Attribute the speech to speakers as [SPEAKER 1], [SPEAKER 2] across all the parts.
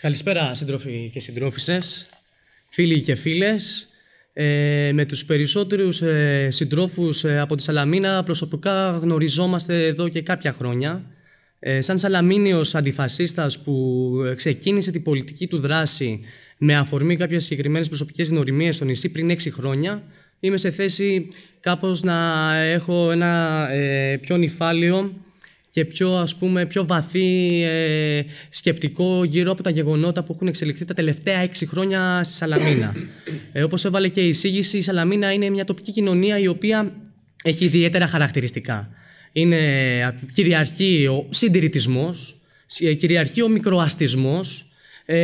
[SPEAKER 1] Καλησπέρα σύντροφοι και συντρόφισσες, φίλοι και φίλες. Ε, με τους περισσότερους ε, συντρόφους ε, από τη Σαλαμίνα προσωπικά γνωριζόμαστε εδώ και κάποια χρόνια. Ε, σαν Σαλαμίνιος αντιφασίστας που ξεκίνησε την πολιτική του δράση με αφορμή κάποιες συγκεκριμένες προσωπικές γνωριμίες στο νησί πριν έξι χρόνια, είμαι σε θέση κάπως να έχω ένα πιο νυφάλιο και πιο, ας πούμε, πιο βαθύ ε, σκεπτικό γύρω από τα γεγονότα που έχουν εξελιχθεί τα τελευταία έξι χρόνια στη Σαλαμίνα. Ε, όπως έβαλε και η εισήγηση, η Σαλαμίνα είναι μια τοπική κοινωνία η οποία έχει ιδιαίτερα χαρακτηριστικά. Είναι κυριαρχεί ο συντηρητισμός, ε, κυριαρχεί ο μικροαστισμός ε,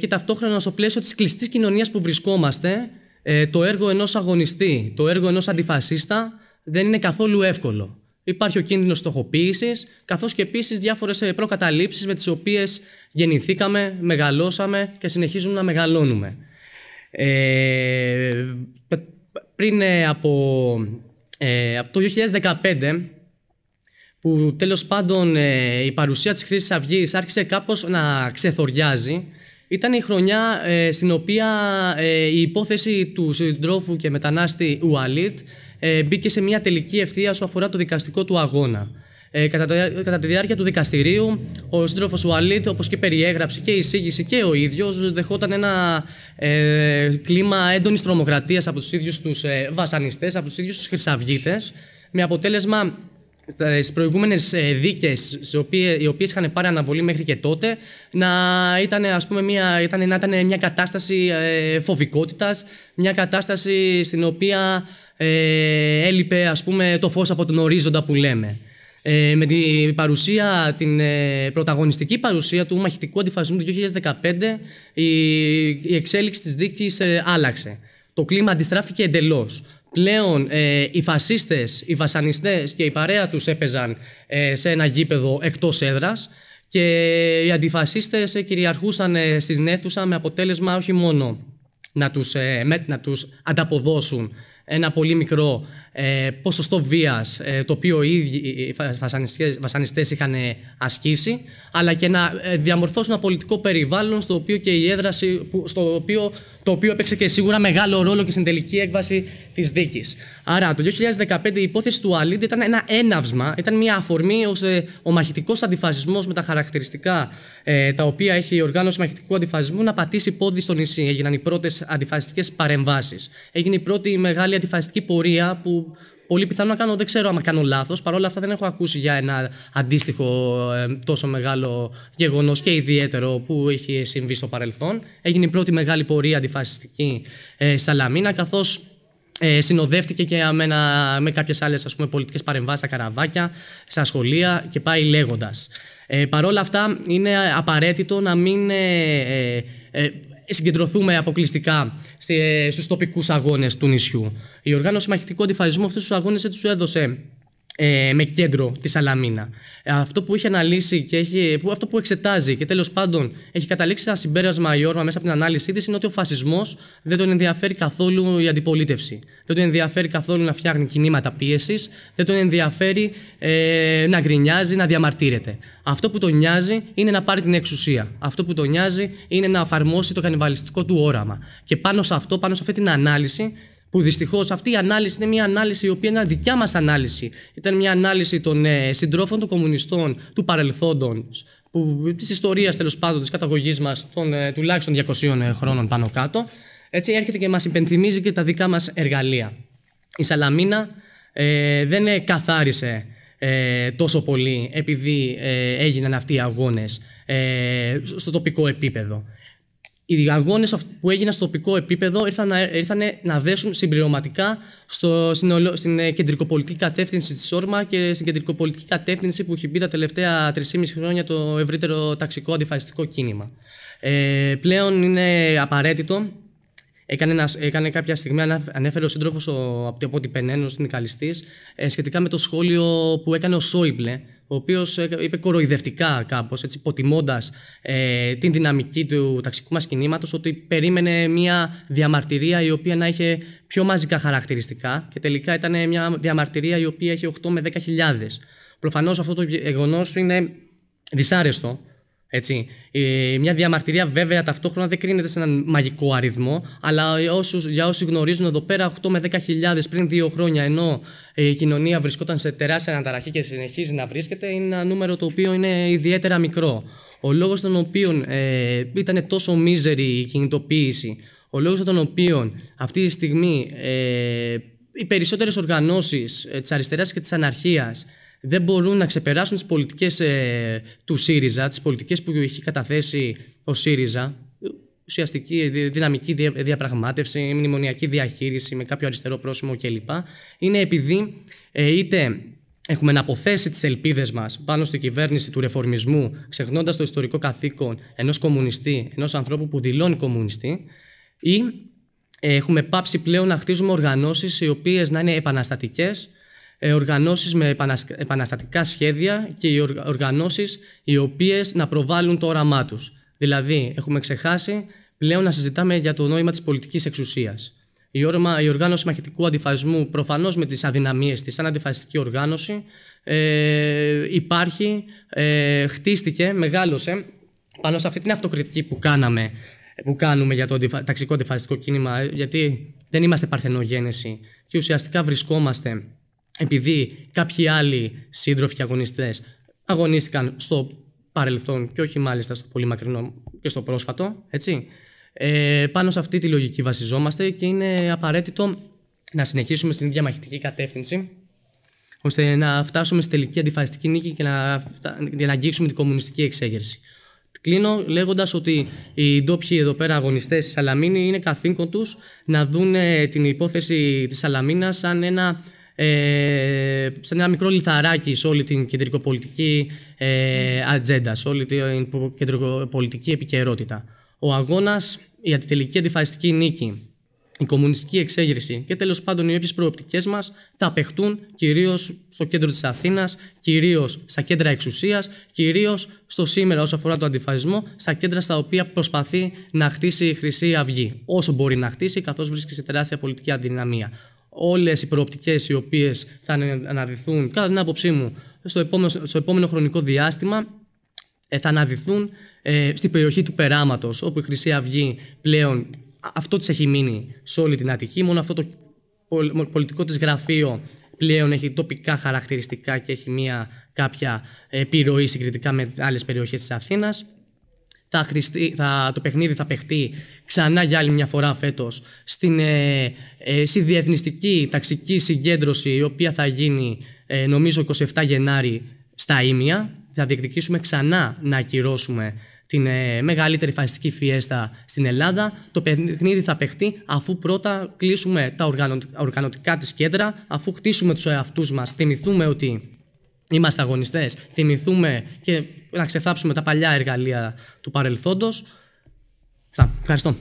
[SPEAKER 1] και ταυτόχρονα στο πλαίσιο της κλειστής κοινωνίας που βρισκόμαστε ε, το έργο ενός αγωνιστή, το έργο ενός αντιφασίστα δεν είναι καθόλου εύκολο. Υπάρχει ο κίνδυνος στοχοποίησης, καθώς και επίσης διάφορες προκαταλήψεις με τις οποίες γεννηθήκαμε, μεγαλώσαμε και συνεχίζουμε να μεγαλώνουμε. Ε, πριν ε, από, ε, το 2015, που τέλος πάντων ε, η παρουσία της Χρήσης Αυγής άρχισε κάπως να ξεθοριάζει, ήταν η χρονιά ε, στην οποία η υπόθεση του συντρόφου και μετανάστη Ουαλίτ ε, μπήκε σε μια τελική ευθεία όσο αφορά το δικαστικό του αγώνα. Ε, κατά, κατά τη διάρκεια του δικαστηρίου, ο σύντροφος Ουαλίτ, όπως και περιέγραψε και η εισήγηση και ο ίδιος, δεχόταν ένα ε, κλίμα έντονης τρομοκρατίας από τους ίδιους τους ε, βασανιστές, από τους ίδιους τους χρυσαυγίτες, με αποτέλεσμα στις προηγούμενες ε, δίκες, οι οποίες είχαν πάρει αναβολή μέχρι και τότε, να ήταν, ας πούμε, μια, ήταν, να ήταν μια κατάσταση φοβικότητας, μια κατάσταση στην οποία ε, έλειπε ας πούμε το φως από τον ορίζοντα που λέμε. Ε, με την παρουσία, την ε, πρωταγωνιστική παρουσία του μαχητικού αντιφασισμού του 2015 η, εξέλιξη της δίκης ε, άλλαξε. Το κλίμα αντιστράφηκε εντελώς. Πλέον οι φασίστες, οι βασανιστές και η παρέα τους έπαιζαν σε ένα γήπεδο εκτός έδρας και οι αντιφασίστες κυριαρχούσαν στην αίθουσα με αποτέλεσμα όχι μόνο να τους, να τους ανταποδώσουν ένα πολύ μικρό ε, ποσοστό βίας ε, το οποίο οι ίδιοι οι βασανιστές, είχαν ε, ασκήσει αλλά και να ε, διαμορφώσουν ένα πολιτικό περιβάλλον στο οποίο και η έδραση, στο οποίο το οποίο έπαιξε και σίγουρα μεγάλο ρόλο και στην τελική έκβαση της δίκης. Άρα, το 2015 η υπόθεση του Αλίντ ήταν ένα έναυσμα, ήταν μια αφορμή ώστε ο μαχητικός αντιφασισμός με τα χαρακτηριστικά ε, τα οποία έχει η οργάνωση μαχητικού αντιφασισμού να πατήσει πόδι στο νησί. Έγιναν οι πρώτες αντιφασιστικές παρεμβάσεις. Έγινε η πρώτη μεγάλη αντιφασιστική πορεία που πολύ πιθανό να κάνω, δεν ξέρω αν κάνω λάθος. παρόλα αυτά δεν έχω ακούσει για ένα αντίστοιχο ε, τόσο μεγάλο γεγονός και ιδιαίτερο που έχει συμβεί στο παρελθόν. Έγινε η πρώτη μεγάλη πορεία αντιφασιστική ε, Σαλαμίνα, καθώς ε, συνοδεύτηκε και με, ένα, με κάποιες άλλες ας πολιτικές παρεμβάσεις στα καραβάκια, στα σχολεία και πάει λέγοντας. Ε, Παρ' αυτά είναι απαραίτητο να μην ε, συγκεντρωθούμε αποκλειστικά στους τοπικούς αγώνες του νησιού. Η οργάνωση μαχητικού αντιφασισμού αυτούς τους αγώνες δεν τους έδωσε ε, με κέντρο της Σαλαμίνα. Αυτό που έχει αναλύσει και έχει, αυτό που εξετάζει και τέλος πάντων έχει καταλήξει ένα συμπέρασμα η Όρμα μέσα από την ανάλυση της είναι ότι ο φασισμός δεν τον ενδιαφέρει καθόλου η αντιπολίτευση. Δεν τον ενδιαφέρει καθόλου να φτιάχνει κινήματα πίεσης, δεν τον ενδιαφέρει ε, να γκρινιάζει, να διαμαρτύρεται. Αυτό που τον νοιάζει είναι να πάρει την εξουσία. Αυτό που τον νοιάζει είναι να εφαρμόσει το κανιβαλιστικό του όραμα. Και πάνω σε αυτό, πάνω σε αυτή την ανάλυση, που δυστυχώς αυτή η ανάλυση είναι μια ανάλυση η οποία είναι δικιά μας ανάλυση. Ήταν μια ανάλυση των ε, συντρόφων των κομμουνιστών του παρελθόντων, της ιστορίας τέλος πάντων της καταγωγής μας των ε, τουλάχιστον 200 ε, χρόνων πάνω κάτω. Έτσι έρχεται και μας υπενθυμίζει και τα δικά μας εργαλεία. Η Σαλαμίνα δεν καθάρισε τόσο πολύ επειδή έγιναν αυτοί οι αγώνες στο τοπικό επίπεδο οι αγώνε που έγιναν στο τοπικό επίπεδο ήρθαν να, να δέσουν συμπληρωματικά στο, στην, ε, κεντρικοπολιτική κατεύθυνση της ΣΟΡΜΑ και στην κεντρικοπολιτική κατεύθυνση που έχει μπει τα τελευταία 3,5 χρόνια το ευρύτερο ταξικό αντιφασιστικό κίνημα. Ε, πλέον είναι απαραίτητο. Έκανε, ένας, έκανε κάποια στιγμή, ανέφερε ο σύντροφος από την ο συνδικαλιστής, ε, σχετικά με το σχόλιο που έκανε ο Σόιμπλε ο οποίος ε, είπε κοροϊδευτικά κάπως, υποτιμώντας ε, την δυναμική του ταξικού μας κινήματος, ότι περίμενε μια διαμαρτυρία η οποία να είχε πιο μαζικά χαρακτηριστικά και τελικά ήταν μια διαμαρτυρία η οποία είχε 8 με 10 Προφανώς αυτό το γεγονός είναι δυσάρεστο έτσι. Ε, μια διαμαρτυρία βέβαια ταυτόχρονα δεν κρίνεται σε έναν μαγικό αριθμό, αλλά για όσους, για όσοι γνωρίζουν εδώ πέρα 8 με 10 πριν δύο χρόνια, ενώ ε, η κοινωνία βρισκόταν σε τεράστια αναταραχή και συνεχίζει να βρίσκεται, είναι ένα νούμερο το οποίο είναι ιδιαίτερα μικρό. Ο λόγος τον οποίων ε, ήταν τόσο μίζερη η κινητοποίηση, ο λόγος των οποίων αυτή τη στιγμή ε, οι περισσότερες οργανώσεις ε, της αριστεράς και της αναρχίας δεν μπορούν να ξεπεράσουν τις πολιτικές ε, του ΣΥΡΙΖΑ, τις πολιτικές που έχει καταθέσει ο ΣΥΡΙΖΑ, ουσιαστική ε, δυναμική διαπραγμάτευση, μνημονιακή διαχείριση με κάποιο αριστερό πρόσημο κλπ. Είναι επειδή ε, είτε έχουμε να αποθέσει τις ελπίδες μας πάνω στην κυβέρνηση του ρεφορμισμού, ξεχνώντας το ιστορικό καθήκον ενός κομμουνιστή, ενός ανθρώπου που δηλώνει κομμουνιστή, ή έχουμε πάψει πλέον να χτίζουμε οργανώσεις οι οποίες να είναι επαναστατικές, ε, οργανώσεις με επαναστατικά σχέδια και οι οργανώσεις οι οποίες να προβάλλουν το όραμά τους. Δηλαδή, έχουμε ξεχάσει πλέον να συζητάμε για το νόημα της πολιτικής εξουσίας. Η, όρμα, η οργάνωση μαχητικού αντιφασμού, προφανώς με τις αδυναμίες της σαν αντιφασιστική οργάνωση, ε, υπάρχει, ε, χτίστηκε, μεγάλωσε πάνω σε αυτή την αυτοκριτική που κάναμε που κάνουμε για το ταξικό αντιφασιστικό κίνημα, ε, γιατί δεν είμαστε παρθενογένεση και ουσιαστικά βρισκόμαστε επειδή κάποιοι άλλοι σύντροφοι και αγωνίστηκαν στο παρελθόν και όχι μάλιστα στο πολύ μακρινό και στο πρόσφατο, έτσι. Ε, πάνω σε αυτή τη λογική βασιζόμαστε και είναι απαραίτητο να συνεχίσουμε στην ίδια κατεύθυνση ώστε να φτάσουμε στη τελική αντιφασιστική νίκη και να, και να αγγίξουμε την κομμουνιστική εξέγερση. Κλείνω λέγοντας ότι οι ντόπιοι εδώ πέρα αγωνιστές τη Σαλαμίνη είναι καθήκον τους να δουν την υπόθεση της Σαλαμίνας σαν ένα ε, σε ένα μικρό λιθαράκι σε όλη την κεντρικοπολιτική ε, ατζέντα, σε όλη την κεντρικοπολιτική επικαιρότητα. Ο αγώνας για τη τελική αντιφασιστική νίκη, η κομμουνιστική εξέγερση και τέλος πάντων οι όποιες προοπτικές μας θα παιχτούν κυρίως στο κέντρο της Αθήνας, κυρίως στα κέντρα εξουσίας, κυρίως στο σήμερα όσον αφορά τον αντιφασισμό, στα κέντρα στα οποία προσπαθεί να χτίσει η Χρυσή Αυγή. Όσο μπορεί να χτίσει, καθώς βρίσκει σε τεράστια πολιτική αδυναμία όλες οι προοπτικές οι οποίες θα αναδυθούν, κατά την άποψή μου, στο επόμενο, στο χρονικό διάστημα, ε, θα αναδυθούν ε, στην περιοχή του περάματος, όπου η Χρυσή Αυγή πλέον αυτό της έχει μείνει σε όλη την Αττική. Μόνο αυτό το πολιτικό της γραφείο πλέον έχει τοπικά χαρακτηριστικά και έχει μια κάποια ε, επιρροή συγκριτικά με άλλες περιοχές της Αθήνας θα, θα το παιχνίδι θα παιχτεί ξανά για άλλη μια φορά φέτος στην ε, ε στη διεθνιστική ταξική συγκέντρωση η οποία θα γίνει ε, νομίζω 27 Γενάρη στα Ήμια. Θα διεκδικήσουμε ξανά να ακυρώσουμε την ε, μεγαλύτερη φασιστική φιέστα στην Ελλάδα. Το παιχνίδι θα παιχτεί αφού πρώτα κλείσουμε τα οργανωτικά της κέντρα, αφού χτίσουμε τους εαυτούς μας. Θυμηθούμε ότι είμαστε αγωνιστές, θυμηθούμε και να ξεθάψουμε τα παλιά εργαλεία του παρελθόντος. Θα. Ευχαριστώ.